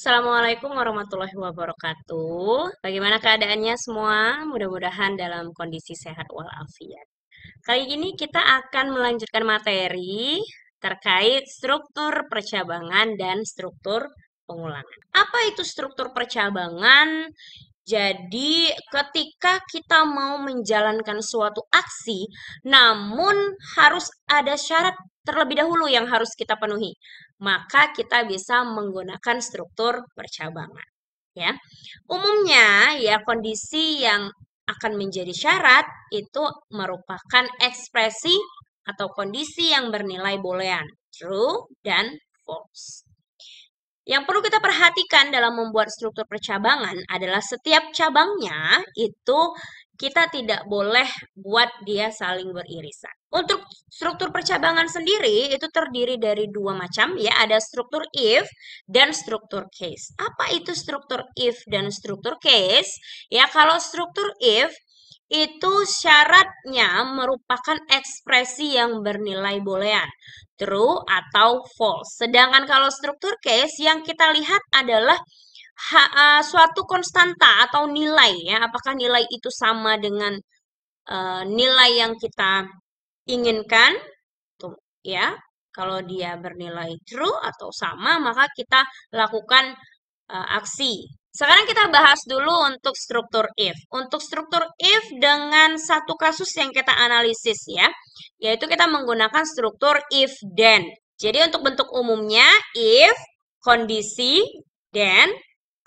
Assalamualaikum warahmatullahi wabarakatuh. Bagaimana keadaannya semua? Mudah-mudahan dalam kondisi sehat walafiat. Kali ini kita akan melanjutkan materi terkait struktur percabangan dan struktur pengulangan. Apa itu struktur percabangan? Jadi, ketika kita mau menjalankan suatu aksi, namun harus ada syarat terlebih dahulu yang harus kita penuhi maka kita bisa menggunakan struktur percabangan. Ya, umumnya ya kondisi yang akan menjadi syarat itu merupakan ekspresi atau kondisi yang bernilai boolean true dan false. Yang perlu kita perhatikan dalam membuat struktur percabangan adalah setiap cabangnya itu kita tidak boleh buat dia saling beririsan. Untuk struktur percabangan sendiri itu terdiri dari dua macam ya, ada struktur if dan struktur case. Apa itu struktur if dan struktur case? Ya, kalau struktur if itu syaratnya merupakan ekspresi yang bernilai boolean, true atau false. Sedangkan kalau struktur case yang kita lihat adalah suatu konstanta atau nilai ya, apakah nilai itu sama dengan uh, nilai yang kita inginkan, tuh ya. Kalau dia bernilai true atau sama, maka kita lakukan uh, aksi. Sekarang kita bahas dulu untuk struktur if. Untuk struktur if dengan satu kasus yang kita analisis ya, yaitu kita menggunakan struktur if then. Jadi untuk bentuk umumnya if kondisi then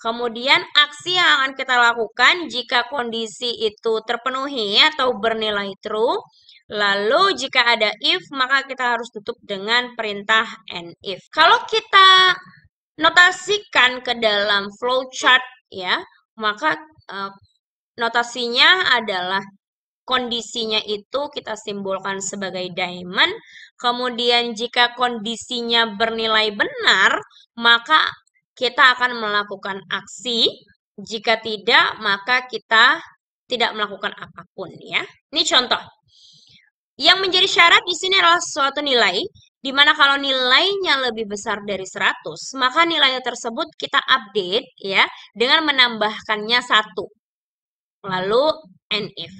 Kemudian aksi yang akan kita lakukan jika kondisi itu terpenuhi atau bernilai true, Lalu jika ada if, maka kita harus tutup dengan perintah and if. Kalau kita notasikan ke dalam flowchart ya, maka uh, notasinya adalah kondisinya itu kita simbolkan sebagai diamond. Kemudian jika kondisinya bernilai benar, maka kita akan melakukan aksi. Jika tidak, maka kita tidak melakukan apapun ya. Ini contoh. Yang menjadi syarat di sini adalah suatu nilai, di mana kalau nilainya lebih besar dari 100, maka nilainya tersebut kita update ya dengan menambahkannya satu. Lalu and if.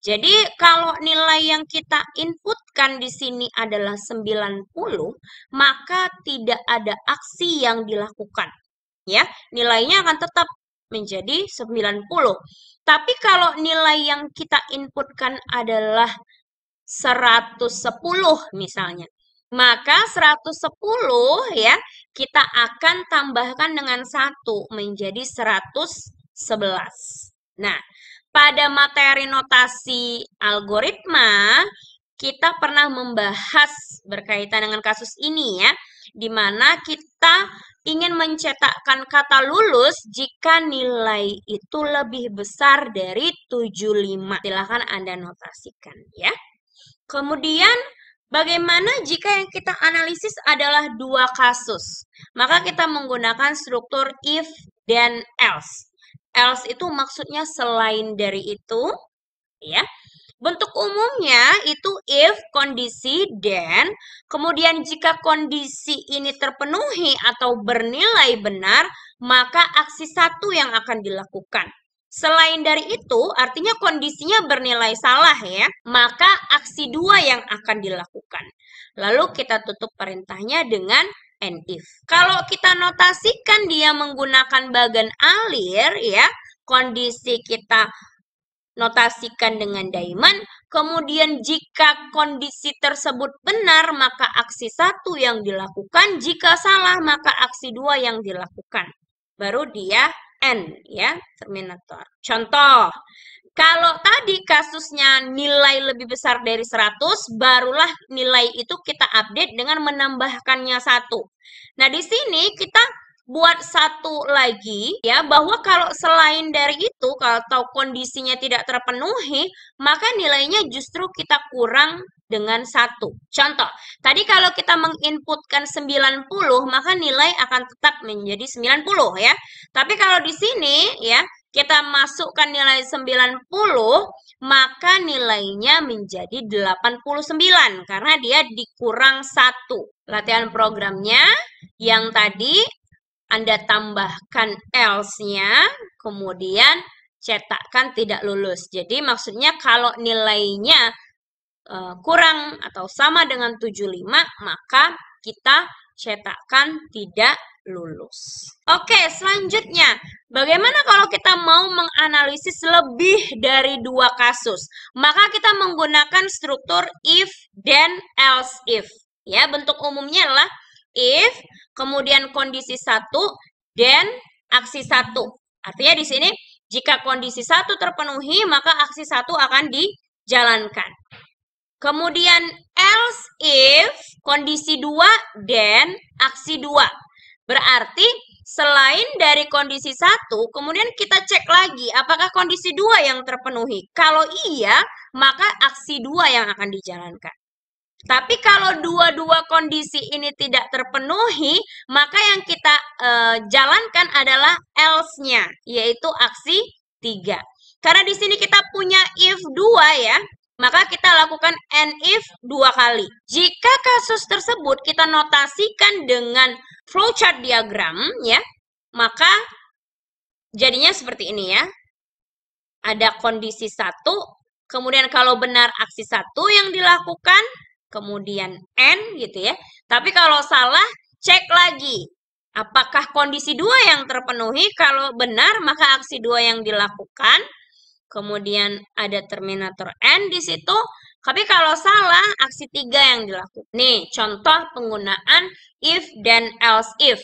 Jadi kalau nilai yang kita inputkan di sini adalah 90, maka tidak ada aksi yang dilakukan. Ya, nilainya akan tetap menjadi 90. Tapi kalau nilai yang kita inputkan adalah 110 misalnya. Maka 110 ya, kita akan tambahkan dengan 1 menjadi 111. Nah, pada materi notasi algoritma, kita pernah membahas berkaitan dengan kasus ini ya, di mana kita ingin mencetakkan kata lulus jika nilai itu lebih besar dari 75. Silahkan Anda notasikan ya. Kemudian Bagaimana jika yang kita analisis adalah dua kasus? Maka kita menggunakan struktur if dan else. Else itu maksudnya selain dari itu, ya. Bentuk umumnya itu if, kondisi, dan kemudian jika kondisi ini terpenuhi atau bernilai benar, maka aksi satu yang akan dilakukan. Selain dari itu, artinya kondisinya bernilai salah ya, maka aksi dua yang akan dilakukan. Lalu kita tutup perintahnya dengan and if. Kalau kita notasikan dia menggunakan bagan alir ya, kondisi kita notasikan dengan diamond kemudian jika kondisi tersebut benar maka aksi satu yang dilakukan, jika salah maka aksi dua yang dilakukan. Baru dia and ya, terminator. Contoh, kalau tadi kasusnya nilai lebih besar dari 100, barulah nilai itu kita update dengan menambahkannya satu. Nah, di sini kita buat satu lagi ya bahwa kalau selain dari itu kalau kondisinya tidak terpenuhi maka nilainya justru kita kurang dengan satu. Contoh, tadi kalau kita menginputkan 90 maka nilai akan tetap menjadi 90 ya. Tapi kalau di sini ya kita masukkan nilai 90, maka nilainya menjadi 89 karena dia dikurang 1. Latihan programnya yang tadi Anda tambahkan else-nya, kemudian cetakkan tidak lulus. Jadi maksudnya kalau nilainya e, kurang atau sama dengan 75, maka kita cetakkan tidak lulus. Oke, selanjutnya, bagaimana kalau kita mau menganalisis lebih dari dua kasus? Maka kita menggunakan struktur if, then, else if. Ya, bentuk umumnya adalah if, kemudian kondisi satu, then aksi satu. Artinya di sini jika kondisi satu terpenuhi, maka aksi satu akan dijalankan. Kemudian else if kondisi dua, then aksi dua. Berarti selain dari kondisi satu, kemudian kita cek lagi apakah kondisi dua yang terpenuhi. Kalau iya, maka aksi dua yang akan dijalankan. Tapi kalau dua-dua kondisi ini tidak terpenuhi, maka yang kita e, jalankan adalah else-nya, yaitu aksi tiga. Karena di sini kita punya if dua ya, maka kita lakukan and if dua kali. Jika kasus tersebut kita notasikan dengan flowchart diagram ya, maka jadinya seperti ini ya. Ada kondisi satu, kemudian kalau benar aksi satu yang dilakukan, kemudian N gitu ya. Tapi kalau salah, cek lagi. Apakah kondisi dua yang terpenuhi? Kalau benar, maka aksi dua yang dilakukan. Kemudian ada terminator N di situ. Tapi kalau salah, aksi tiga yang dilakukan. Nih, contoh penggunaan if dan else if.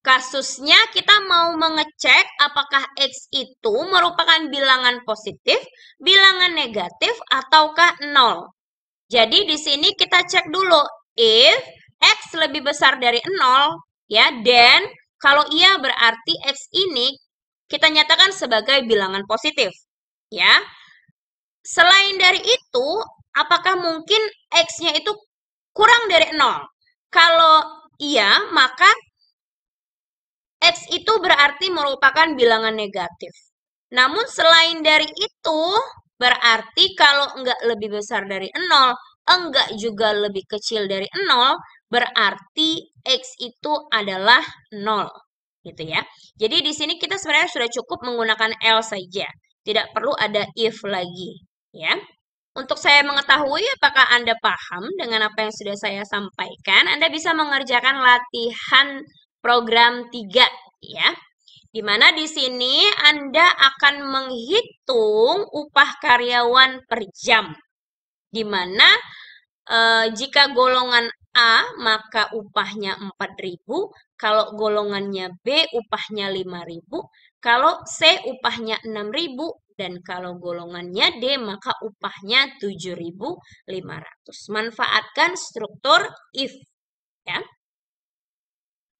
Kasusnya kita mau mengecek apakah X itu merupakan bilangan positif, bilangan negatif, ataukah nol. Jadi di sini kita cek dulu if X lebih besar dari nol, ya, dan kalau iya berarti X ini kita nyatakan sebagai bilangan positif, ya. Selain dari itu, apakah mungkin X-nya itu kurang dari nol? Kalau iya, maka X itu berarti merupakan bilangan negatif. Namun selain dari itu, berarti kalau enggak lebih besar dari 0, enggak juga lebih kecil dari 0, berarti X itu adalah 0. Gitu ya. Jadi di sini kita sebenarnya sudah cukup menggunakan L saja. Tidak perlu ada if lagi. Ya. Untuk saya mengetahui apakah Anda paham dengan apa yang sudah saya sampaikan, Anda bisa mengerjakan latihan program 3 ya. Di mana di sini Anda akan menghitung upah karyawan per jam. Di mana e, jika golongan A maka upahnya 4.000, kalau golongannya B upahnya 5.000, kalau C upahnya 6.000, dan kalau golongannya D, maka upahnya 7.500. Manfaatkan struktur if. Ya.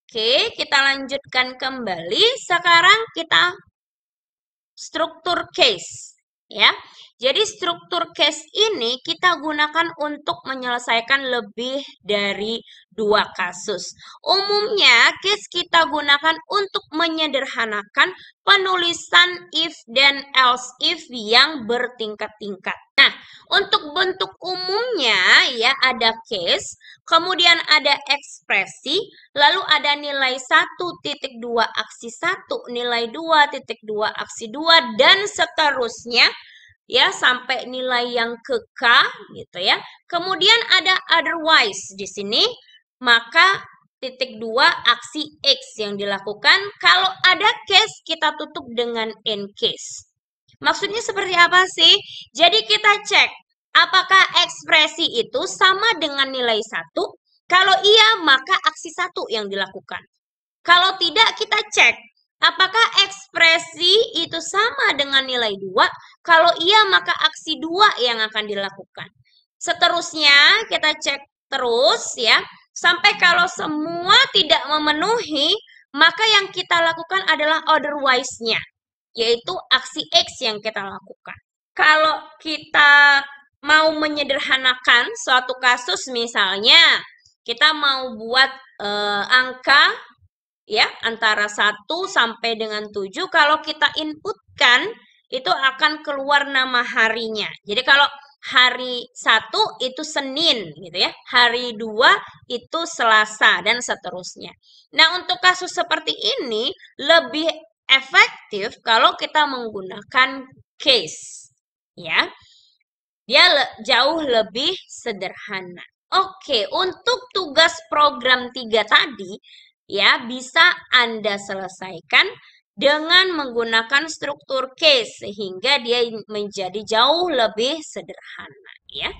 Oke, kita lanjutkan kembali. Sekarang kita struktur case. Ya, jadi struktur case ini kita gunakan untuk menyelesaikan lebih dari dua kasus. Umumnya case kita gunakan untuk menyederhanakan penulisan if dan else if yang bertingkat-tingkat. Nah, untuk bentuk umumnya ya ada case, kemudian ada ekspresi, lalu ada nilai 1 titik 2 aksi 1, nilai 2 titik 2 aksi 2, dan seterusnya ya sampai nilai yang ke K gitu ya. Kemudian ada otherwise di sini, maka titik dua aksi X yang dilakukan. Kalau ada case kita tutup dengan in case. Maksudnya seperti apa sih? Jadi kita cek apakah ekspresi itu sama dengan nilai satu. Kalau iya, maka aksi satu yang dilakukan. Kalau tidak, kita cek Apakah ekspresi itu sama dengan nilai dua? Kalau iya, maka aksi dua yang akan dilakukan. Seterusnya, kita cek terus ya. Sampai kalau semua tidak memenuhi, maka yang kita lakukan adalah otherwise-nya. Yaitu aksi X yang kita lakukan. Kalau kita mau menyederhanakan suatu kasus misalnya, kita mau buat uh, angka ya antara 1 sampai dengan 7 kalau kita inputkan itu akan keluar nama harinya. Jadi kalau hari 1 itu Senin gitu ya, hari 2 itu Selasa dan seterusnya. Nah, untuk kasus seperti ini lebih efektif kalau kita menggunakan case ya. Dia le jauh lebih sederhana. Oke, untuk tugas program 3 tadi ya bisa Anda selesaikan dengan menggunakan struktur case sehingga dia menjadi jauh lebih sederhana ya.